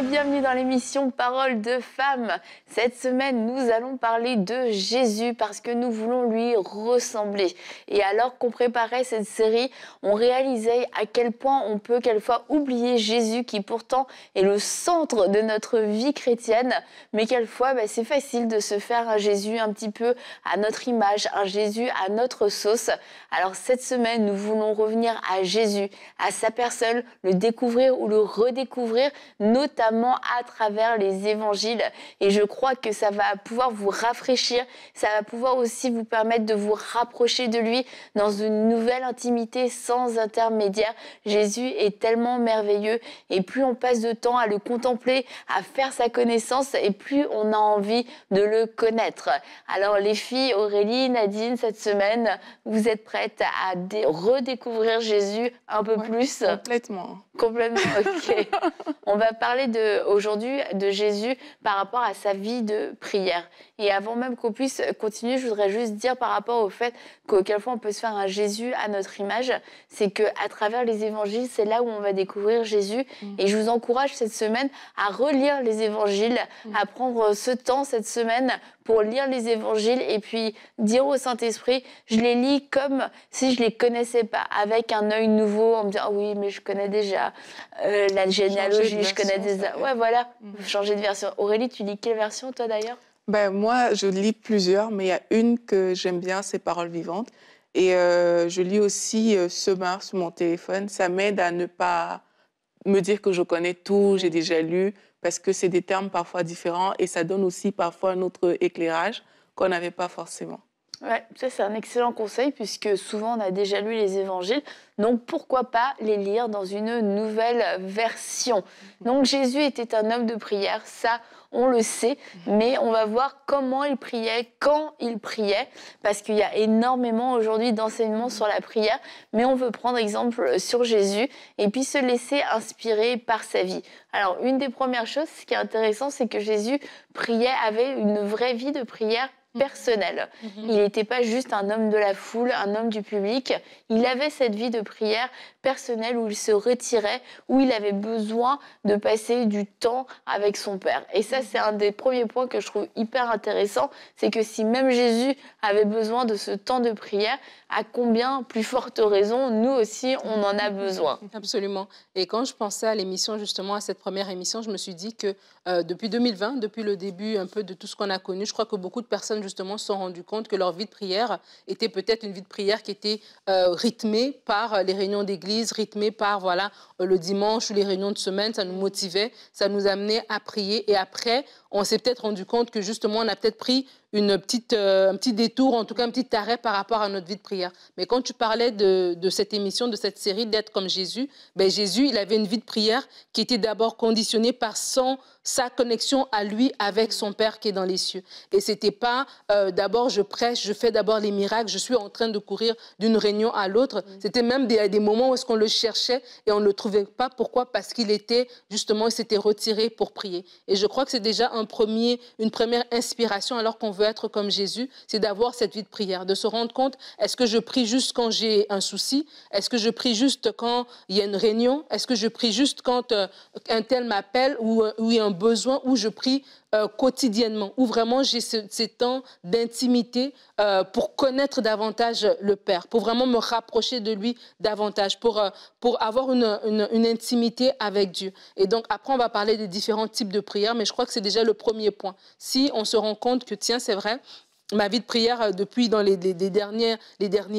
bienvenue dans l'émission Parole de femmes. Cette semaine, nous allons parler de Jésus parce que nous voulons lui ressembler. Et alors qu'on préparait cette série, on réalisait à quel point on peut quelquefois oublier Jésus qui pourtant est le centre de notre vie chrétienne. Mais quelquefois, bah, c'est facile de se faire un Jésus un petit peu à notre image, un Jésus à notre sauce. Alors cette semaine, nous voulons revenir à Jésus, à sa personne, le découvrir ou le redécouvrir notamment à travers les évangiles. Et je crois que ça va pouvoir vous rafraîchir, ça va pouvoir aussi vous permettre de vous rapprocher de lui dans une nouvelle intimité sans intermédiaire. Jésus est tellement merveilleux et plus on passe de temps à le contempler, à faire sa connaissance et plus on a envie de le connaître. Alors les filles, Aurélie, Nadine, cette semaine, vous êtes prêtes à redécouvrir Jésus un peu plus Complètement. Complètement, ok. on va parler aujourd'hui de Jésus par rapport à sa vie de prière. Et avant même qu'on puisse continuer, je voudrais juste dire par rapport au fait que fois on peut se faire un Jésus à notre image, c'est que à travers les évangiles, c'est là où on va découvrir Jésus. Mm. Et je vous encourage cette semaine à relire les évangiles, mm. à prendre ce temps cette semaine pour lire les évangiles et puis dire au Saint-Esprit, je les lis comme si je les connaissais pas, avec un œil nouveau, en me disant, ah oui, mais je connais déjà euh, la généalogie, je connais déjà... Ouais, voilà, mhm. changer de version. Aurélie, tu lis quelle version, toi, d'ailleurs ben, Moi, je lis plusieurs, mais il y a une que j'aime bien, c'est Paroles vivantes. Et euh, je lis aussi euh, ce matin sur mon téléphone. Ça m'aide à ne pas me dire que je connais tout, j'ai déjà lu, parce que c'est des termes parfois différents et ça donne aussi parfois un autre éclairage qu'on n'avait pas forcément. Oui, ça c'est un excellent conseil puisque souvent on a déjà lu les évangiles, donc pourquoi pas les lire dans une nouvelle version. Donc Jésus était un homme de prière, ça on le sait, mais on va voir comment il priait, quand il priait, parce qu'il y a énormément aujourd'hui d'enseignements sur la prière, mais on veut prendre exemple sur Jésus et puis se laisser inspirer par sa vie. Alors, une des premières choses, ce qui est intéressant, c'est que Jésus priait, avait une vraie vie de prière mhm. personnelle. Mhm. Il n'était pas juste un homme de la foule, un homme du public. Il avait cette vie de prière personnel où il se retirait, où il avait besoin de passer du temps avec son Père. Et ça, c'est un des premiers points que je trouve hyper intéressant, c'est que si même Jésus avait besoin de ce temps de prière, à combien plus forte raison, nous aussi, on en a besoin. Absolument. Et quand je pensais à l'émission, justement, à cette première émission, je me suis dit que euh, depuis 2020, depuis le début un peu de tout ce qu'on a connu, je crois que beaucoup de personnes, justement, se sont rendues compte que leur vie de prière était peut-être une vie de prière qui était euh, rythmée par les réunions d'église rythmé par voilà euh, le dimanche ou les réunions de semaine, ça nous motivait, ça nous amenait à prier. Et après, on s'est peut-être rendu compte que justement, on a peut-être pris une petite, euh, un petit détour, en tout cas un petit arrêt par rapport à notre vie de prière. Mais quand tu parlais de, de cette émission, de cette série d'être comme Jésus, ben Jésus, il avait une vie de prière qui était d'abord conditionnée par son, sa connexion à lui avec son Père qui est dans les cieux. Et c'était pas euh, d'abord je prêche, je fais d'abord les miracles, je suis en train de courir d'une réunion à l'autre. Mm. C'était même des, moments où est-ce qu'on le cherchait et on ne le trouvait pas. Pourquoi Parce qu'il était justement, il s'était retiré pour prier. Et je crois que c'est déjà un premier, une première inspiration alors qu'on veut être comme Jésus, c'est d'avoir cette vie de prière, de se rendre compte, est-ce que je prie juste quand j'ai un souci Est-ce que je prie juste quand il y a une réunion Est-ce que je prie juste quand euh, un tel m'appelle ou, euh, ou il y a un besoin Ou je prie euh, quotidiennement, où vraiment j'ai ce, ces temps d'intimité euh, pour connaître davantage le Père, pour vraiment me rapprocher de lui davantage, pour, euh, pour avoir une, intimité avec Dieu. Et donc après, on va parler des différents types de prières, mais je crois que c'est déjà le premier point. Si on se rend compte que, tiens, c'est vrai, ma vie de prière euh, depuis dans les, derniers,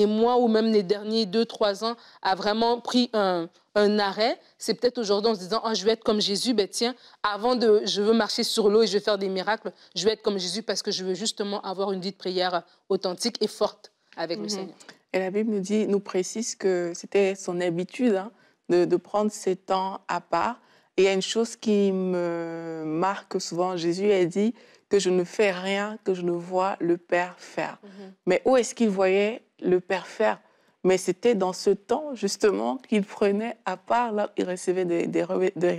mois ou même les derniers deux, trois ans a vraiment pris un, arrêt. C'est peut-être aujourd'hui en se disant, oh, je vais être comme Jésus, ben tiens, avant de, je veux marcher sur l'eau et je veux faire des miracles, je vais être comme Jésus parce que je veux justement avoir une vie de prière euh, authentique et forte avec le mhm. Seigneur. Et la Bible nous dit, nous précise que c'était son habitude hein, de, de, prendre ses temps à part. Et il y a une chose qui me marque souvent, Jésus a dit, que je ne fais rien que je ne vois le Père faire. Mhm. Mais où est-ce qu'il voyait le Père faire Mais c'était dans ce temps, justement, qu'il prenait à part, là, il recevait des,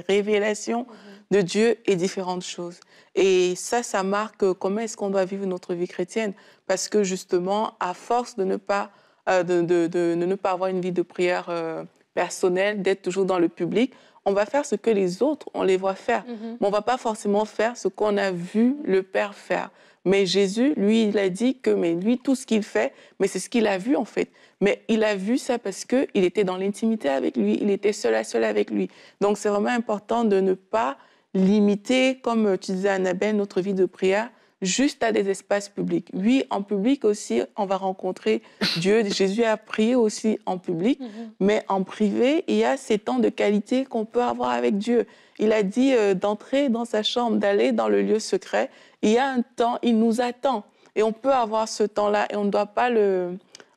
révélations mhm. de Dieu et différentes choses. Et ça, ça marque comment est-ce qu'on doit vivre notre vie chrétienne. Parce que, justement, à force de ne pas, euh, de, ne pas avoir une vie de prière euh, personnelle, d'être toujours dans le public, on va faire ce que les autres, on les voit faire. Mm-hmm. Mais on va pas forcément faire ce qu'on a vu le Père faire. Mais Jésus, lui, il a dit que mais lui, tout ce qu'il fait, mais c'est ce qu'il a vu en fait. Mais il a vu ça parce qu'il était dans l'intimité avec lui, il était seul à seul avec lui. Donc c'est vraiment important de ne pas limiter, comme tu disais Annabelle, notre vie de prière juste à des espaces publics. Oui, en public aussi, on va rencontrer Dieu. Jésus a prié aussi en public, mm-hmm. mais en privé, il y a ces temps de qualité qu'on peut avoir avec Dieu. Il a dit euh, d'entrer dans sa chambre, d'aller dans le lieu secret. Il y a un temps, il nous attend. Et on peut avoir ce temps-là et on ne doit pas le,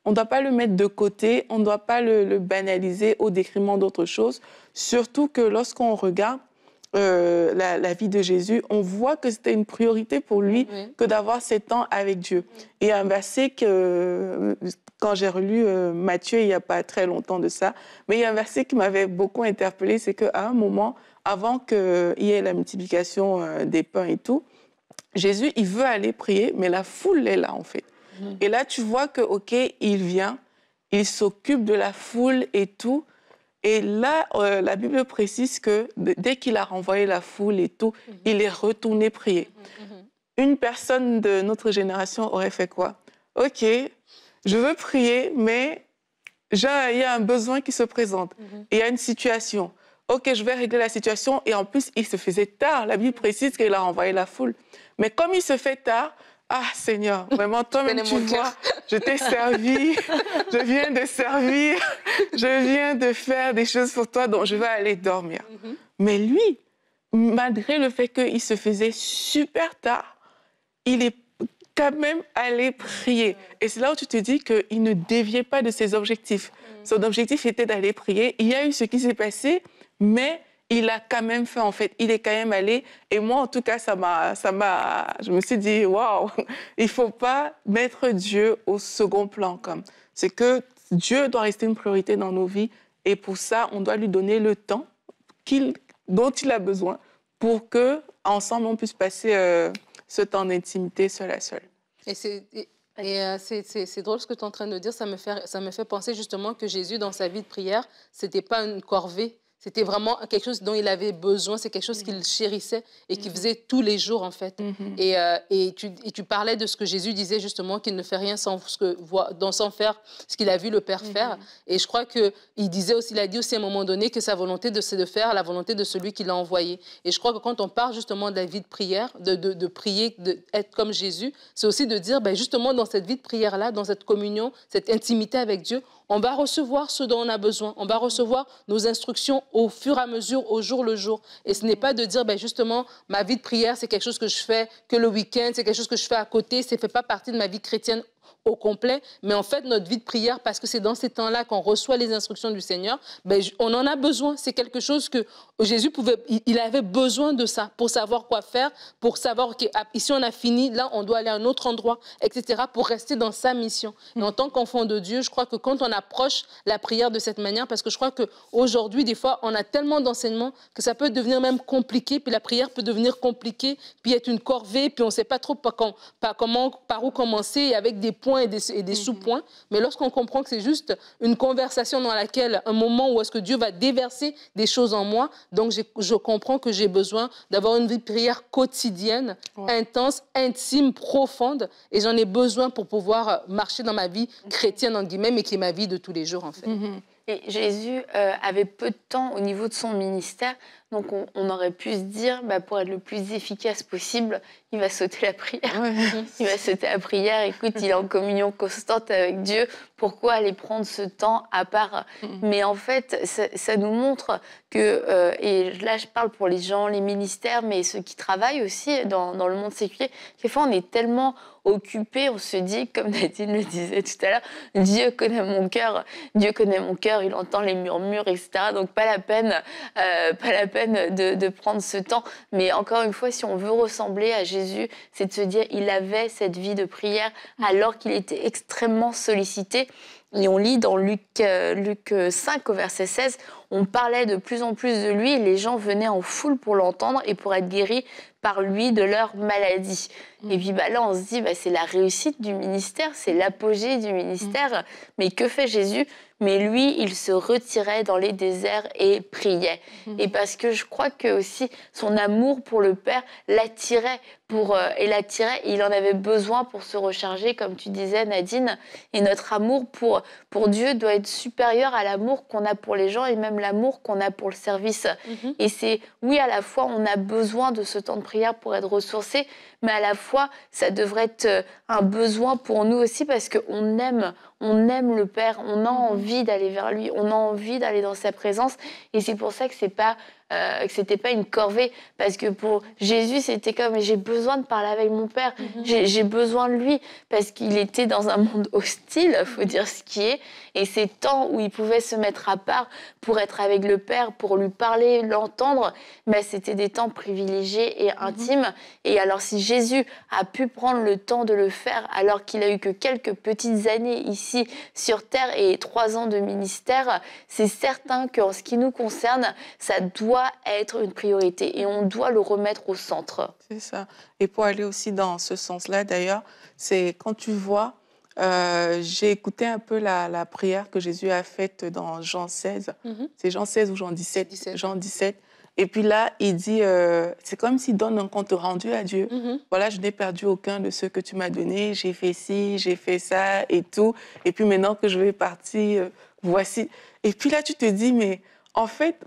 on doit pas le mettre de côté, on ne doit pas le, le banaliser au détriment d'autre chose. Surtout que lorsqu'on regarde, euh, la, vie de Jésus, on voit que c'était une priorité pour lui que d'avoir ses temps avec Dieu. y Et un verset que, quand j'ai relu euh, Matthieu il n'y a pas très longtemps de ça, mais il y a un verset qui m'avait beaucoup interpellé c'est qu'à un moment, avant qu'il y ait la multiplication euh, des pains et tout, Jésus, il veut aller prier, mais la foule est là, en fait. Mhm. Et là, tu vois que, OK, il vient, il s'occupe de la foule et tout, et là, euh, la Bible précise que dès qu'il a renvoyé la foule et tout, mhm. il est retourné prier. Mhm, mhm. Une personne de notre génération aurait fait quoi Ok, je veux prier, mais il y a un besoin qui se présente, il y a une situation. Ok, je vais régler la situation. Et en plus, il se faisait tard. La Bible précise qu'il a renvoyé la foule. Mais comme il se fait tard, ah Seigneur, vraiment, toi-même tu vois, je t'ai servi, je viens de servir, je viens de faire des choses pour toi, dont je vais aller dormir. Mhm. Mais lui, malgré le fait qu'il se faisait super tard, il est quand même allé prier. Et c'est là où tu te dis qu'il ne déviait pas de ses objectifs. Mhm. Son objectif était d'aller prier. Il y a eu ce qui s'est passé, mais il a quand même fait, en fait, il est quand même allé. Et moi, en tout cas, ça m'a, ça m'a, je me suis dit, waouh, il faut pas mettre Dieu au second plan, comme. C'est que Dieu doit rester une priorité dans nos vies. Et pour ça, on doit lui donner le temps dont il a besoin pour que, ensemble, on puisse passer euh, ce temps d'intimité seul à seul. Et c'est, et euh, drôle ce que tu es en train de dire. Ça me, fait, ça me fait penser justement que Jésus, dans sa vie de prière, c'était pas une corvée. C'était vraiment quelque chose dont il avait besoin, c'est quelque chose qu'il mhm. chérissait et qu'il mhm. faisait tous les jours en fait. Mhm. Euh, et, tu, parlais de ce que Jésus disait justement, qu'il ne fait rien sans, ce que, dans, sans faire ce qu'il a vu le Père faire. Et je crois qu'il disait aussi, il a dit aussi à un moment donné que sa volonté, c'est de faire la volonté de celui qui l'a envoyé. Et je crois que quand on parle justement de la vie de prière, de, prier, d'être comme Jésus, c'est aussi de dire ben, justement dans cette vie de prière-là, dans cette communion, cette intimité avec Dieu, on va recevoir ce dont on a besoin. On va recevoir nos instructions au fur et à mesure, au jour le jour. Et ce n'est pas de dire, ben justement, ma vie de prière, c'est quelque chose que je fais que le week-end, c'est quelque chose que je fais à côté, c'est fait pas partie de ma vie chrétienne au complet, mais en fait, notre vie de prière, parce que c'est dans ces temps-là qu'on reçoit les instructions du Seigneur, ben, on en a besoin. C'est quelque chose que Jésus pouvait, il avait besoin de ça pour savoir quoi faire, pour savoir ah, ici on a fini, là on doit aller à un autre endroit, etc., pour rester dans sa mission. Et en tant qu'enfant de Dieu, je crois que quand on approche la prière de cette manière, parce que je crois qu'aujourd'hui, des fois, on a tellement d'enseignements que ça peut devenir même compliqué, puis la prière peut devenir compliquée, puis être une corvée, puis on ne sait pas trop par, comment, par où commencer, et avec des points et des, mhm. sous-points. Mais lorsqu'on comprend que c'est juste une conversation dans laquelle, un moment où est-ce que Dieu va déverser des choses en moi, donc je comprends que j'ai besoin d'avoir une vie de prière quotidienne, intense, intime, profonde. Et j'en ai besoin pour pouvoir euh, marcher dans ma vie mhm. chrétienne, en guillemets, mais qui est ma vie de tous les jours, en fait. Mhm. Et Jésus euh, avait peu de temps au niveau de son ministère donc on, aurait pu se dire, bah, pour être le plus efficace possible, il va sauter la prière. il va sauter la prière. Écoute, il est en communion constante avec Dieu. Pourquoi aller prendre ce temps à part mm. Mais en fait, ça, nous montre que, euh, et là je parle pour les gens, les ministères, mais ceux qui travaillent aussi dans, le monde séculier, des fois on est tellement occupé, on se dit, comme Nadine le disait tout à l'heure, Dieu connaît mon cœur, Dieu connaît mon cœur, il entend les murmures, etc. Donc pas la peine, euh, pas la peine de, prendre ce temps. Mais encore une fois, si on veut ressembler à Jésus, c'est de se dire, il avait cette vie de prière alors qu'il était extrêmement sollicité. Et on lit dans Luc, 5 euh, euh, au verset 16, on parlait de plus en plus de lui, les gens venaient en foule pour l'entendre et pour être guéris par lui de leur maladie. Mm. Et puis bah, là, on se dit, bah, c'est la réussite du ministère, c'est l'apogée du ministère. Mm. Mais que fait Jésus mais lui, il se retirait dans les déserts et priait. Mhm. Et parce que je crois que aussi son amour pour le Père l'attirait pour euh, et l'attirait. Il en avait besoin pour se recharger, comme tu disais, Nadine. Et notre amour pour pour Dieu doit être supérieur à l'amour qu'on a pour les gens et même l'amour qu'on a pour le service. Mhm. Et c'est oui, à la fois, on a besoin de ce temps de prière pour être ressourcé, mais à la fois, ça devrait être euh, un besoin pour nous aussi parce qu'on aime, on aime le Père, on a mm-hmm. envie d'aller vers lui, on a envie d'aller dans sa présence. Et c'est pour ça que c'est pas que euh, que c'était pas une corvée, parce que pour Jésus, c'était comme j'ai besoin de parler avec mon Père, mhm. j'ai besoin de lui, parce qu'il était dans un monde hostile, faut dire ce qui est, et ces temps où il pouvait se mettre à part pour être avec le Père, pour lui parler, l'entendre, mais bah, c'était des temps privilégiés et mhm. intimes. Et alors si Jésus a pu prendre le temps de le faire alors qu'il a eu que quelques petites années ici sur Terre et trois ans de ministère, c'est certain qu'en ce qui nous concerne, ça doit être une priorité et on doit le remettre au centre. C'est ça. Et pour aller aussi dans ce sens-là, d'ailleurs, c'est quand tu vois, euh, j'ai écouté un peu la, prière que Jésus a faite dans Jean 16. Mhm. C'est Jean 16 ou Jean 17, Jean 17. Et puis là, il dit, euh, c'est comme s'il donne un compte rendu à Dieu. Mhm. Voilà, je n'ai perdu aucun de ceux que tu m'as donné. J'ai fait ci, j'ai fait ça et tout. Et puis maintenant que je vais partir, euh, voici. Et puis là, tu te dis, mais en fait,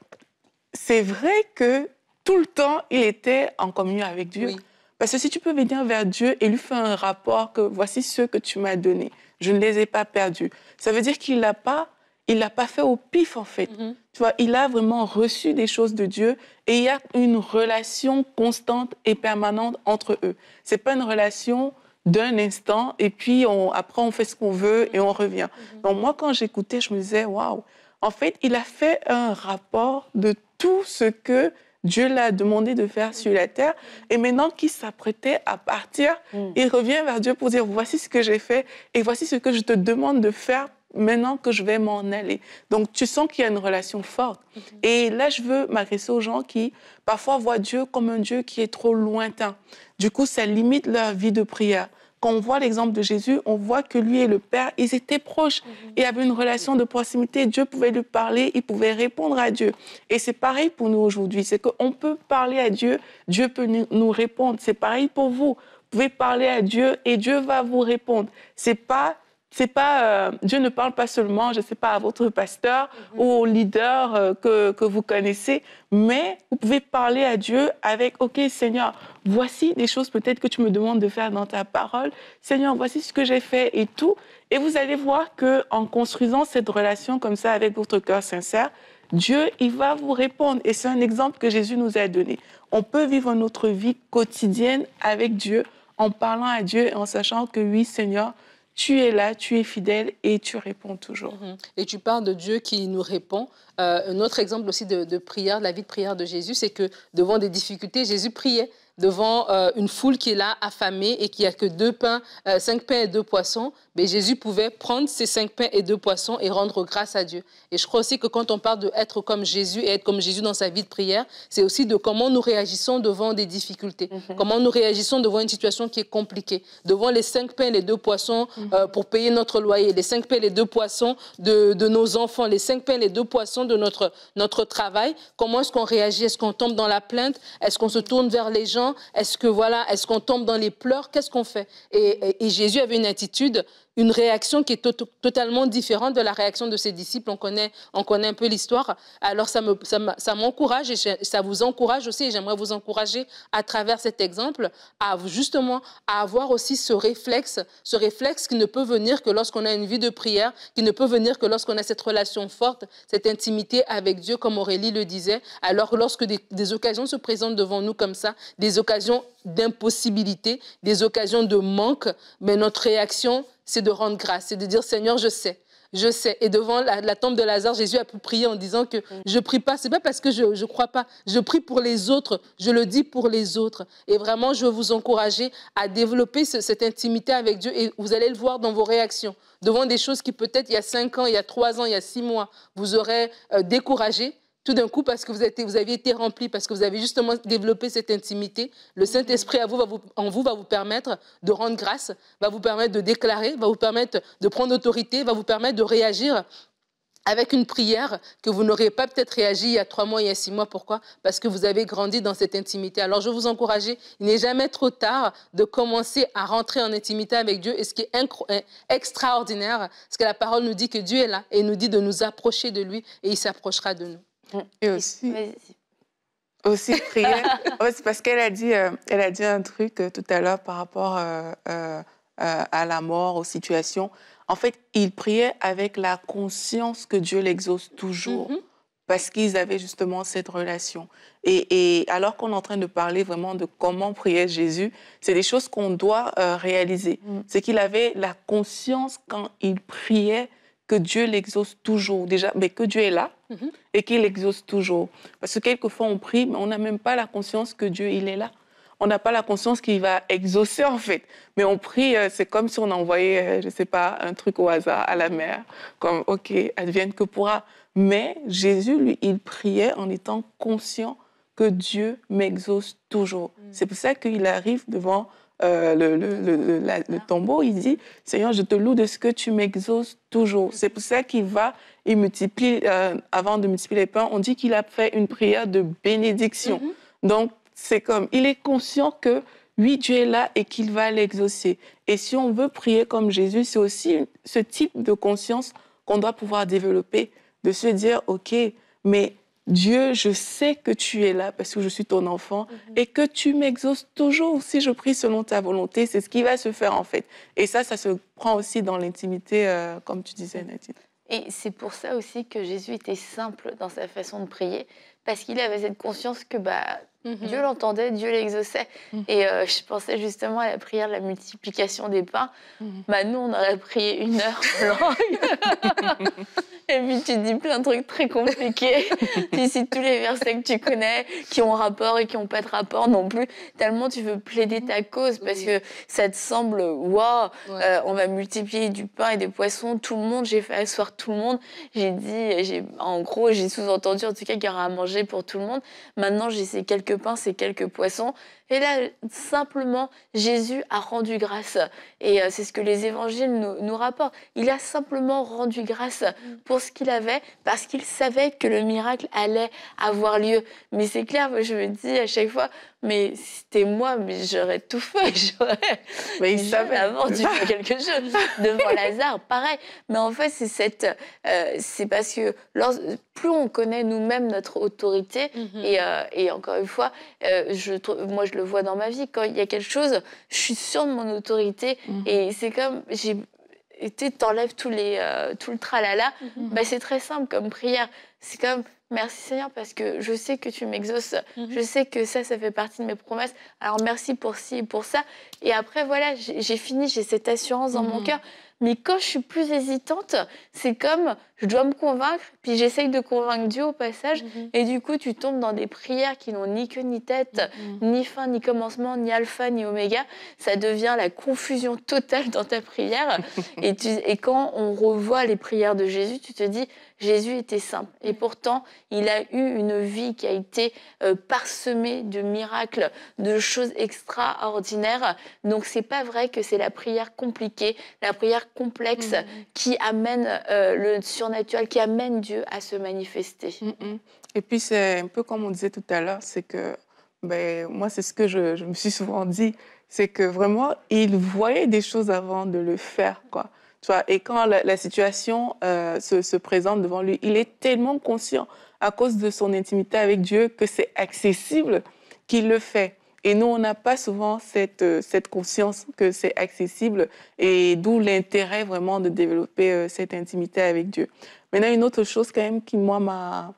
c'est vrai que tout le temps, il était en communion avec Dieu. Parce que si tu peux venir vers Dieu et lui faire un rapport que voici ceux que tu m'as donnés, je ne les ai pas perdus. Ça veut dire qu'il n'a pas, il l'a pas fait au pif en fait. Mhm. vois, il a vraiment reçu des choses de Dieu et il y a une relation constante et permanente entre eux. n'est pas une relation d'un instant et puis on, après on fait ce qu'on veut et on revient. Mhm. Donc moi quand j'écoutais, je me disais waouh, en fait, il a fait un rapport de tout ce que Dieu l'a demandé de faire sur la terre. Et maintenant qu'il s'apprêtait à partir, mm. il revient vers Dieu pour dire, voici ce que j'ai fait et voici ce que je te demande de faire maintenant que je vais m'en aller. Donc tu sens qu'il y a une relation forte. Et là, je veux m'adresser aux gens qui parfois voient Dieu comme un Dieu qui est trop lointain. Du coup, ça limite leur vie de prière quand on voit l'exemple de Jésus, on voit que lui et le Père, ils étaient proches mhm. et avaient une relation de proximité. Dieu pouvait lui parler, il pouvait répondre à Dieu. Et c'est pareil pour nous aujourd'hui, c'est qu'on peut parler à Dieu, Dieu peut nous répondre. C'est pareil pour vous. Vous pouvez parler à Dieu et Dieu va vous répondre. C'est pas c'est pas euh, Dieu ne parle pas seulement, je ne sais pas, à votre pasteur mhm. ou au leader euh, que, vous connaissez, mais vous pouvez parler à Dieu avec OK Seigneur, voici des choses peut-être que tu me demandes de faire dans ta parole. Seigneur, voici ce que j'ai fait et tout. Et vous allez voir que en construisant cette relation comme ça avec votre cœur sincère, Dieu, il va vous répondre. Et c'est un exemple que Jésus nous a donné. On peut vivre notre vie quotidienne avec Dieu en parlant à Dieu et en sachant que oui, Seigneur, tu es là, tu es fidèle et tu réponds toujours. Mhm. Et tu parles de Dieu qui nous répond. Euh, un autre exemple aussi de, de, prière, de la vie de prière de Jésus, c'est que devant des difficultés, Jésus priait devant euh, une foule qui est là affamée et qui a que deux pains, euh, cinq pains et deux poissons, mais Jésus pouvait prendre ces cinq pains et deux poissons et rendre grâce à Dieu. Et je crois aussi que quand on parle de être comme Jésus et être comme Jésus dans sa vie de prière, c'est aussi de comment nous réagissons devant des difficultés, mhm. comment nous réagissons devant une situation qui est compliquée, devant les cinq pains et les deux poissons euh, mhm. pour payer notre loyer, les cinq pains et les deux poissons de, nos enfants, les cinq pains et les deux poissons de notre, notre travail. Comment est-ce qu'on réagit Est-ce qu'on tombe dans la plainte Est-ce qu'on se tourne vers les gens est-ce que voilà, est-ce qu'on tombe dans les pleurs Qu'est-ce qu'on fait et, et, Jésus avait une attitude une réaction qui est totalement différente de la réaction de ses disciples. On connaît, on connaît un peu l'histoire. Alors ça m'encourage me, ça et ça vous encourage aussi. Et j'aimerais vous encourager à travers cet exemple à justement à avoir aussi ce réflexe, ce réflexe qui ne peut venir que lorsqu'on a une vie de prière, qui ne peut venir que lorsqu'on a cette relation forte, cette intimité avec Dieu, comme Aurélie le disait. Alors lorsque des, des occasions se présentent devant nous comme ça, des occasions d'impossibilité, des occasions de manque, mais notre réaction, c'est de rendre grâce, c'est de dire Seigneur, je sais. Je sais. Et devant la, tombe de Lazare, Jésus a pu prier en disant que mm. je prie pas. C'est pas parce que je ne crois pas. Je prie pour les autres. Je le dis pour les autres. Et vraiment, je veux vous encourager à développer cette intimité avec Dieu. Et vous allez le voir dans vos réactions. Devant des choses qui peut-être il y a cinq ans, il y a trois ans, il y a six mois, vous aurez euh, découragé tout d'un coup, parce que vous, êtes, vous avez été rempli, parce que vous avez justement développé cette intimité, le mhm. Saint-Esprit vous, en vous va vous permettre de rendre grâce, va vous permettre de déclarer, va vous permettre de prendre autorité, va vous permettre de réagir avec une prière que vous n'auriez pas peut-être réagi il y a trois mois, il y a six mois. Pourquoi Parce que vous avez grandi dans cette intimité. Alors je vous encourage, il n'est jamais trop tard de commencer à rentrer en intimité avec Dieu. Et ce qui est euh, extraordinaire, c'est que la parole nous dit que Dieu est là et nous dit de nous approcher de lui et il s'approchera de nous. Et aussi, aussi prier. Ah c'est parce qu'elle a dit, euh, elle a dit un truc euh, tout à l'heure par rapport euh, à la mort, aux situations. En fait, ils priaient avec la conscience que Dieu l'exauce toujours. Mhm. Parce qu'ils avaient justement cette relation. Et, alors qu'on est en train de parler vraiment de comment priait Jésus, c'est des choses qu'on doit réaliser. Mm. C'est qu'il avait la conscience quand il priait que Dieu l'exauce toujours. Déjà, mais que Dieu est là, Mm-hmm. et qu'il exauce toujours. Parce que quelquefois, on prie, mais on n'a même pas la conscience que Dieu, il est là. On n'a pas la conscience qu'il va exaucer, en fait. Mais on prie, euh, c'est comme si on envoyait, euh, je ne sais pas, un truc au hasard à la mer, comme, OK, advienne que pourra. Mais Jésus, lui, il priait en étant conscient que Dieu m'exauce toujours. Mm. C'est pour ça qu'il arrive devant euh, le, le, tombeau, il dit, Seigneur, je te loue de ce que tu m'exauces toujours. C'est pour ça qu'il va, il multiplie, euh, avant de multiplier les pains, on dit qu'il a fait une prière de bénédiction. Mm-hmm. Donc, c'est comme, il est conscient que, oui, Dieu est là et qu'il va l'exaucer. Et si on veut prier comme Jésus, c'est aussi ce type de conscience qu'on doit pouvoir développer, de se dire, OK, mais Dieu, je sais que tu es là parce que je suis ton enfant mhm. et que tu m'exauces toujours si je prie selon ta volonté. C'est ce qui va se faire en fait. Et ça, ça se prend aussi dans l'intimité, euh, comme tu disais, mhm. Nadine. Et c'est pour ça aussi que Jésus était simple dans sa façon de prier, parce qu'il avait cette conscience que bah, Mmh. Dieu l'entendait, Dieu l'exauçait. Mmh. Et euh, je pensais justement à la prière de la multiplication des pains. Mmh. Bah, nous, on aurait prié une heure Et puis tu dis plein de trucs très compliqués. tu cites tous les versets que tu connais, qui ont rapport et qui n'ont pas de rapport non plus. Tellement tu veux plaider ta cause parce que ça te semble, waouh, euh, on va multiplier du pain et des poissons. Tout le monde, j'ai fait asseoir tout le monde. J'ai dit, en gros, j'ai sous-entendu en tout cas qu'il y aura à manger pour tout le monde. Maintenant, j'ai ces quelques quelques pains, quelques poissons, et là, simplement, Jésus a rendu grâce. Et euh, c'est ce que les évangiles nous, rapportent. Il a simplement rendu grâce pour ce qu'il avait, parce qu'il savait que le miracle allait avoir lieu. Mais c'est clair, je me dis à chaque fois, mais c'était moi, mais j'aurais tout fait, Mais il savait avant, tu fais quelque chose devant Lazare, pareil. Mais en fait, c'est cette, euh, c'est parce que plus on connaît nous-mêmes notre autorité, mhm. et, euh, et, encore une fois, je trouve, moi je le vois dans ma vie. Quand il y a quelque chose, je suis sûre de mon autorité. Mhm. Et c'est comme, j'ai été, t'enlèves tous les, euh, tout le tralala. Mhm. Bah, c'est très simple comme prière. C'est comme, merci Seigneur, parce que je sais que tu m'exauces. Mhm. Je sais que ça, ça fait partie de mes promesses. Alors merci pour ci et pour ça. Et après, voilà, j'ai fini, j'ai cette assurance dans mon cœur. Mais quand je suis plus hésitante, c'est comme je dois me convaincre, puis j'essaye de convaincre Dieu au passage. Mhm. Et du coup, tu tombes dans des prières qui n'ont ni queue ni tête, mhm. ni fin, ni commencement, ni alpha, ni oméga. Ça devient la confusion totale dans ta prière. et quand on revoit les prières de Jésus, tu te dis, Jésus était simple. Et mm. pourtant, il a eu une vie qui a été euh, parsemée de miracles, de choses extraordinaires. Donc, c'est pas vrai que c'est la prière compliquée, la prière complexe mm. qui amène euh, le surnaturel, qui amène Dieu à se manifester. Mm, Et puis, c'est un peu comme on disait tout à l'heure, c'est que ben, moi, c'est ce que je, je, me suis souvent dit, c'est que vraiment, il voyait des choses avant de le faire, quoi et quand la, situation euh, se, présente devant lui, il est tellement conscient à cause de son intimité avec Dieu que c'est accessible qu'il le fait. Et nous, on n'a pas souvent cette, euh, conscience que c'est accessible et d'où l'intérêt vraiment de développer euh, cette intimité avec Dieu. Maintenant, une autre chose quand même qui, moi, m'a,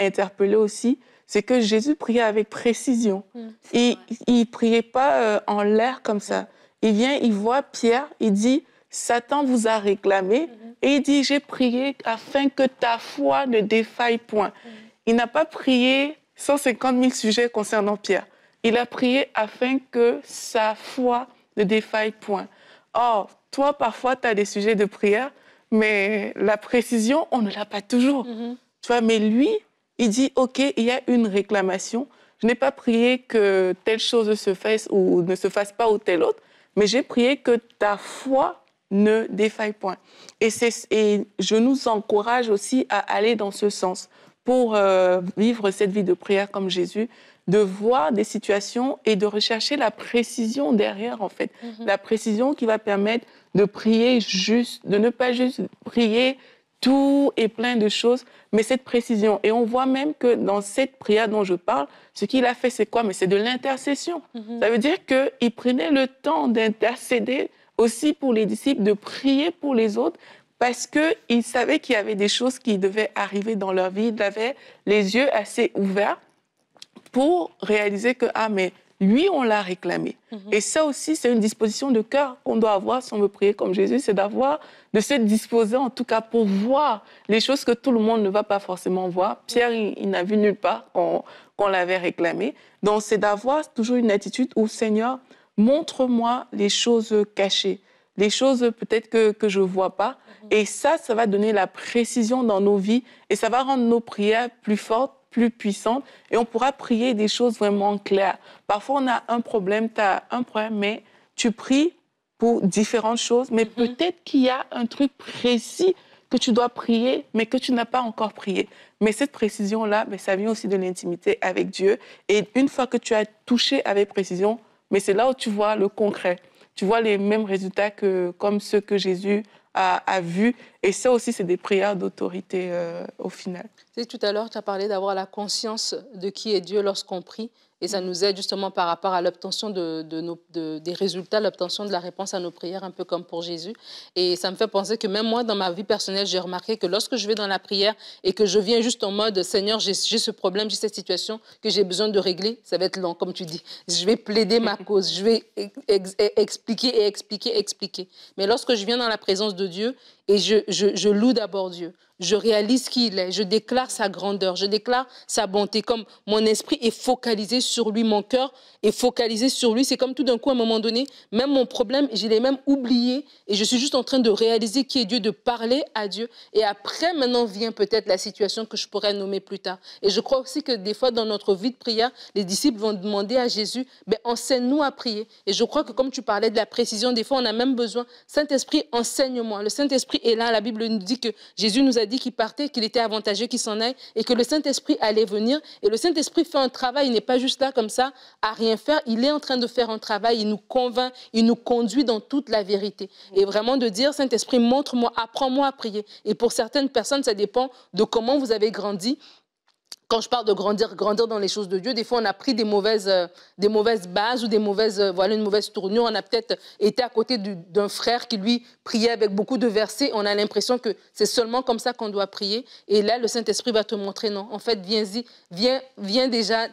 interpellée aussi, c'est que Jésus priait avec précision. Hum, il ne priait pas en l'air comme ça. Il vient, il voit Pierre, il dit, Satan vous a réclamé mhm. et il dit, j'ai prié afin que ta foi ne défaille point. Mhm. Il n'a pas prié 150 000 sujets concernant Pierre. Il a prié afin que sa foi ne défaille point. Or, toi, parfois, tu as des sujets de prière, mais la précision, on ne l'a pas toujours. Mhm. Tu vois, mais lui, il dit, OK, il y a une réclamation. Je n'ai pas prié que telle chose se fasse ou ne se fasse pas ou telle autre, mais j'ai prié que ta foi ne défaille point. Et, et je nous encourage aussi à aller dans ce sens pour euh, vivre cette vie de prière comme Jésus, de voir des situations et de rechercher la précision derrière, en fait. Mhm. La précision qui va permettre de prier juste, de ne pas juste prier tout et plein de choses, mais cette précision. Et on voit même que dans cette prière dont je parle, ce qu'il a fait, c'est quoi Mais c'est de l'intercession. Mhm. Ça veut dire qu'il prenait le temps d'intercéder aussi pour les disciples de prier pour les autres parce qu'ils savaient qu'il y avait des choses qui devaient arriver dans leur vie. Ils avaient les yeux assez ouverts pour réaliser que, ah, mais lui, on l'a réclamé. Mhm. Et ça aussi, c'est une disposition de cœur qu'on doit avoir si on veut prier comme Jésus, c'est d'avoir, de se disposer en tout cas pour voir les choses que tout le monde ne va pas forcément voir. Pierre, il, n'a vu nulle part qu'on l'avait réclamé. Donc, c'est d'avoir toujours une attitude où, Seigneur, montre-moi les choses cachées, les choses peut-être que, je ne vois pas. Mhm. Et ça, ça va donner la précision dans nos vies et ça va rendre nos prières plus fortes, plus puissantes et on pourra prier des choses vraiment claires. Parfois, on a un problème, tu as un problème, mais tu pries pour différentes choses, mais mhm. peut-être qu'il y a un truc précis que tu dois prier, mais que tu n'as pas encore prié. Mais cette précision-là, ça vient aussi de l'intimité avec Dieu. Et une fois que tu as touché avec précision, mais c'est là où tu vois le concret. Tu vois les mêmes résultats que, comme ceux que Jésus a, a vus. Et ça aussi, c'est des prières d'autorité euh, au final. Tu sais, tout à l'heure, tu as parlé d'avoir la conscience de qui est Dieu lorsqu'on prie. Et ça nous aide justement par rapport à l'obtention de, des résultats, l'obtention de la réponse à nos prières, un peu comme pour Jésus. Et ça me fait penser que même moi, dans ma vie personnelle, j'ai remarqué que lorsque je vais dans la prière et que je viens juste en mode Seigneur, j'ai ce problème, j'ai cette situation que j'ai besoin de régler, ça va être long, comme tu dis. Je vais plaider ma cause, je vais expliquer et expliquer, expliquer. Mais lorsque je viens dans la présence de Dieu, et je, loue d'abord Dieu. Je réalise qui il est. Je déclare sa grandeur. Je déclare sa bonté. Comme mon esprit est focalisé sur lui, mon cœur est focalisé sur lui. C'est comme tout d'un coup, à un moment donné, même mon problème, je l'ai même oublié et je suis juste en train de réaliser qui est Dieu, de parler à Dieu. Et après, maintenant vient peut-être la situation que je pourrais nommer plus tard. Et je crois aussi que des fois, dans notre vie de prière, les disciples vont demander à Jésus, ben, enseigne-nous à prier. Et je crois que comme tu parlais de la précision, des fois, on a même besoin, Saint-Esprit, enseigne-moi. Le Saint-Esprit et là. La Bible nous dit que Jésus nous a dit qu'il partait, qu'il était avantageux qu'il s'en aille et que le Saint-Esprit allait venir. Et le Saint-Esprit fait un travail. Il n'est pas juste là comme ça à rien faire. Il est en train de faire un travail. Il nous convainc, il nous conduit dans toute la vérité. Et vraiment de dire, Saint-Esprit, montre-moi, apprends-moi à prier. Et pour certaines personnes, ça dépend de comment vous avez grandi quand je parle de grandir, grandir dans les choses de Dieu, des fois on a pris des mauvaises, euh, des mauvaises bases ou des mauvaises, euh, voilà, une mauvaise tournure. On a peut-être été à côté d'un frère qui lui priait avec beaucoup de versets. On a l'impression que c'est seulement comme ça qu'on doit prier. Et là, le Saint-Esprit va te montrer non. En fait, viens-y, viens, viens déjà.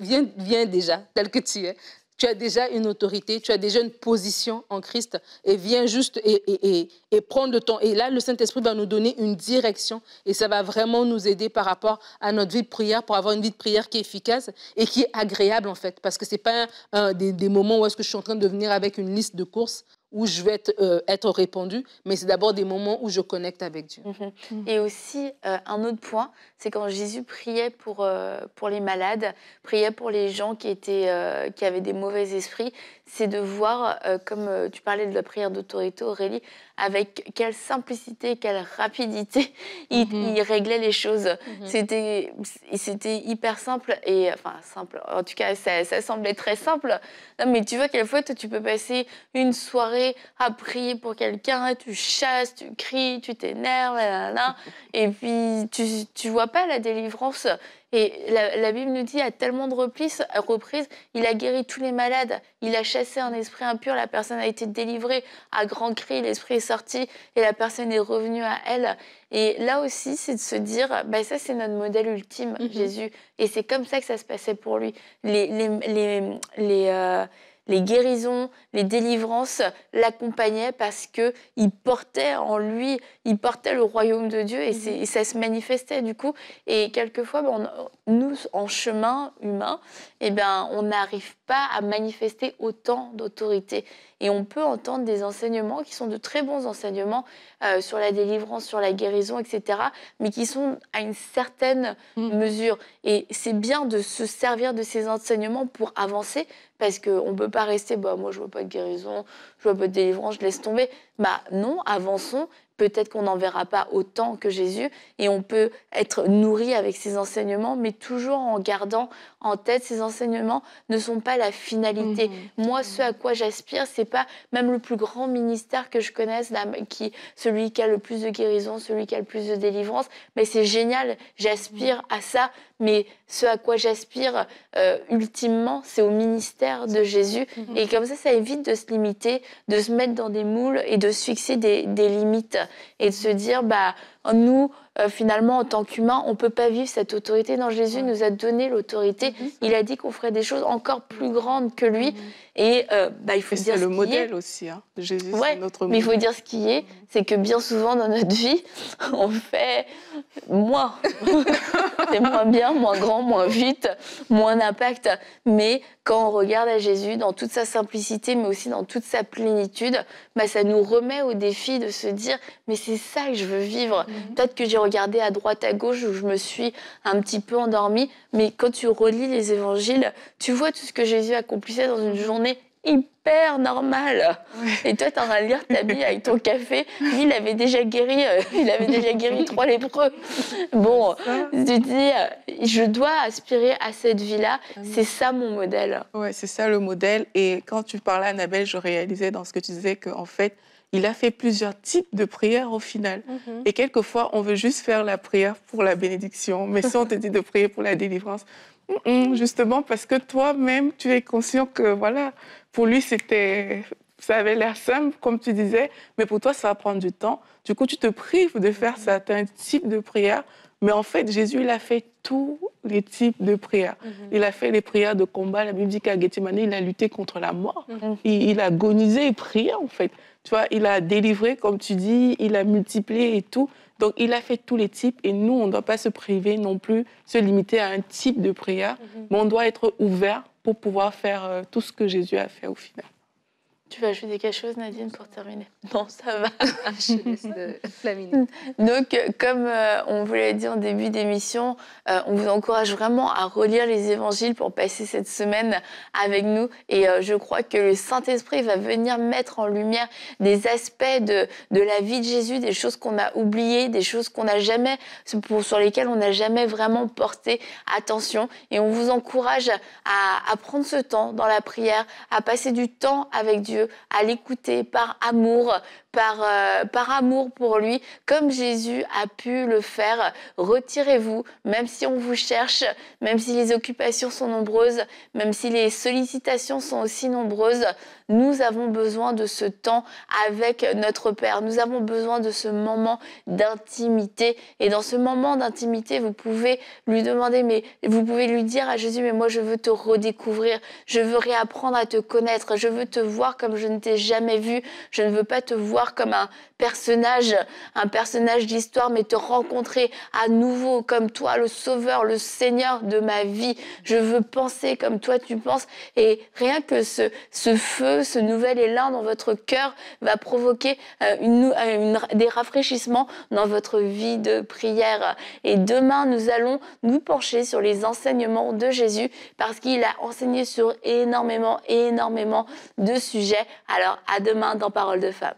Viens, viens déjà tel que tu es tu as déjà une autorité, tu as déjà une position en Christ, et viens juste et, et, prendre le temps. Et là, le Saint-Esprit va nous donner une direction, et ça va vraiment nous aider par rapport à notre vie de prière, pour avoir une vie de prière qui est efficace et qui est agréable, en fait. Parce que ce n'est pas des, des, moments où est-ce que je suis en train de venir avec une liste de courses où je vais euh, être, répandue, mais c'est d'abord des moments où je connecte avec Dieu. Mm-hmm. Mm. Et aussi, euh, un autre point, c'est quand Jésus priait pour, euh, pour les malades, priait pour les gens qui, étaient, qui avaient des mauvais esprits, c'est de voir, comme tu parlais de la prière d'autorité, Aurélie, avec quelle simplicité, quelle rapidité mhm. il, réglait les choses. Mhm. C'était hyper simple et enfin simple. En tout cas, ça, semblait très simple. mais tu vois, fois, tu peux passer une soirée à prier pour quelqu'un, tu chasses, tu cries, tu t'énerves, et puis tu, tu vois pas la délivrance. Et la, Bible nous dit à tellement de reprises, reprises, il a guéri tous les malades, il a chassé un esprit impur, la personne a été délivrée à grands cris, l'esprit est sorti et la personne est revenue à elle. Et là aussi, c'est de se dire, bah, ça c'est notre modèle ultime, mhm. Jésus. Et c'est comme ça que ça se passait pour lui. Les, les, euh, les guérisons, les délivrances l'accompagnaient parce que il portait en lui, il portait le royaume de Dieu et, mhm. ça se manifestait du coup. Et quelquefois, ben, nous, en chemin humain, eh ben, on n'arrive pas à manifester autant d'autorité. Et on peut entendre des enseignements qui sont de très bons enseignements euh, sur la délivrance, sur la guérison, etc., mais qui sont à une certaine mhm. mesure. Et c'est bien de se servir de ces enseignements pour avancer, parce qu'on ne peut pas rester, bah, moi je veux pas de guérison, je vois pas de délivrance, je laisse tomber. Bah non, avançons, peut-être qu'on n'en verra pas autant que Jésus, et on peut être nourri avec ses enseignements, mais toujours en gardant en tête ces enseignements ne sont pas la finalité. Mhm. Moi, mhm. ce à quoi j'aspire, c'est pas même le plus grand ministère que je connaisse, qui, celui qui a le plus de guérison, celui qui a le plus de délivrance, mais c'est génial, j'aspire mhm. à ça, mais ce à quoi j'aspire euh, ultimement, c'est au ministère de Jésus. Et comme ça, ça évite de se limiter, de se mettre dans des moules et de se fixer des limites et de se dire bah nous, euh, finalement, en tant qu'humains, on ne peut pas vivre cette autorité. Non, Jésus nous a donné l'autorité. Mhm. Il a dit qu'on ferait des choses encore plus grandes que lui. Mhm. Et euh, bah, il faut dire C'est le modèle aussi. Hein. Jésus, c'est notre modèle. Mais il faut dire ce qui est mhm. c'est que bien souvent dans notre vie, on fait moins. c'est moins bien, moins grand, moins vite, moins d'impact. Mais quand on regarde à Jésus dans toute sa simplicité, mais aussi dans toute sa plénitude, bah, ça nous remet au défi de se dire mais c'est ça que je veux vivre. Mhm. Peut-être que j'ai regardé à droite, à gauche, où je me suis un petit peu endormie. Mais quand tu relis les évangiles, tu vois tout ce que Jésus accomplissait dans une journée hyper normale. Et toi, tu en train de lire ta vie avec ton café. il avait déjà guéri, euh, il avait déjà guéri trois lépreux. Bon, tu dis, euh, je dois aspirer à cette vie-là. Ah c'est ça mon modèle. Ouais, c'est ça le modèle. Et quand tu parlais, Annabelle, je réalisais dans ce que tu disais qu'en fait, il a fait plusieurs types de prières au final. Mhm. Et quelquefois, on veut juste faire la prière pour la bénédiction, mais si on te dit de prier pour la délivrance, justement parce que toi-même, tu es conscient que, voilà, pour lui, c'était ça avait l'air simple, comme tu disais, mais pour toi, ça va prendre du temps. Du coup, tu te prives de faire mhm. certains types de prières. Mais en fait, Jésus, il a fait tous les types de prières. Mhm. Il a fait les prières de combat. La Bible dit qu'à Gethsemane, il a lutté contre la mort. Il, il, a agonisé et prié, en fait il a délivré, comme tu dis, il a multiplié et tout. Donc, il a fait tous les types et nous, on ne doit pas se priver non plus, se limiter à un type de prière, mhm. mais on doit être ouvert pour pouvoir faire euh, tout ce que Jésus a fait au final. Tu veux ajouter quelque chose, Nadine, pour terminer Non, ça va. Ah, Donc, euh, comme euh, on vous l'a dit en début d'émission, euh, on vous encourage vraiment à relire les évangiles pour passer cette semaine avec nous. Et je crois que le Saint-Esprit va venir mettre en lumière des aspects de, de la vie de Jésus, des choses qu'on a oubliées, des choses qu'on n'a jamais, sur lesquelles on n'a jamais vraiment porté attention. Et on vous encourage à, à prendre ce temps dans la prière, à passer du temps avec Dieu à l'écouter par amour, euh, par, amour pour lui, comme Jésus a pu le faire. Retirez-vous, même si on vous cherche, même si les occupations sont nombreuses, même si les sollicitations sont aussi nombreuses, nous avons besoin de ce temps avec notre Père. Nous avons besoin de ce moment d'intimité. Et dans ce moment d'intimité, vous pouvez lui demander, mais vous pouvez lui dire à Jésus, mais moi je veux te redécouvrir, je veux réapprendre à te connaître, je veux te voir comme je ne t'ai jamais vu, je ne veux pas te voir comme un personnage, un personnage d'histoire, mais te rencontrer à nouveau comme toi, le Sauveur, le Seigneur de ma vie. Je veux penser comme toi tu penses. Et rien que ce, feu, ce nouvel élan dans votre cœur va provoquer euh, euh, des rafraîchissements dans votre vie de prière. Et demain, nous allons nous pencher sur les enseignements de Jésus parce qu'il a enseigné sur énormément, énormément de sujets. Alors à demain dans Parole de femme.